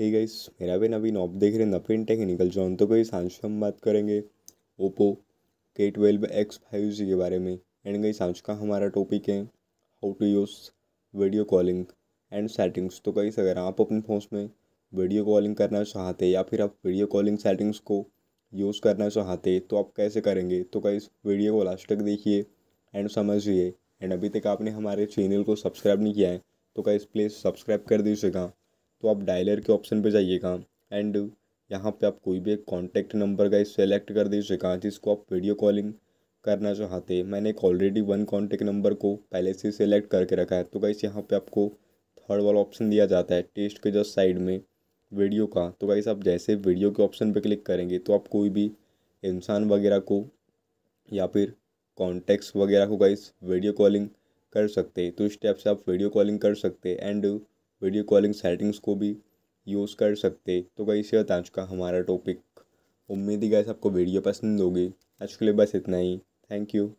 hey guys मेरा भी नवीन op देख रहे हैं नवीन टेक्निकल जॉन तो गई आज हम बात करेंगे ओप्पो के ट्वेल्व एक्स फाइव जी के बारे में एंड गई आज का हमारा टॉपिक है how to use video calling and settings तो गई अगर आप अपने फ़ोन में वीडियो कॉलिंग करना चाहते या फिर आप वीडियो कॉलिंग सेटिंग्स को यूज़ करना चाहते तो आप कैसे करेंगे तो गई वीडियो को लास्ट तक देखिए एंड समझिए एंड अभी तक आपने हमारे चैनल को सब्सक्राइब नहीं किया है तो गई प्लीज़ सब्सक्राइब कर दीजिएगा तो आप डायलर के ऑप्शन पे जाइएगा एंड यहाँ पे आप कोई भी एक कॉन्टैक्ट नंबर का सेलेक्ट कर दीजिएगा जिसको आप वीडियो कॉलिंग करना चाहते हैं मैंने एक ऑलरेडी वन कॉन्टैक्ट नंबर को पहले से सेलेक्ट करके रखा है तो गाइस यहाँ पे आपको थर्ड वाला ऑप्शन दिया जाता है टेस्ट के जस्ट साइड में वीडियो का तो गाइस आप जैसे वीडियो के ऑप्शन पे क्लिक करेंगे तो आप कोई भी इंसान वगैरह को या फिर कॉन्टैक्ट्स वगैरह को गाइस वीडियो कॉलिंग कर सकते तो इस टाइप से आप वीडियो कॉलिंग कर सकते एंड वीडियो कॉलिंग सेटिंग्स को भी यूज़ कर सकते तो कई से बता चुका हमारा टॉपिक उम्मीद ही गैस आपको वीडियो पसंद होगी आज के लिए बस इतना ही थैंक यू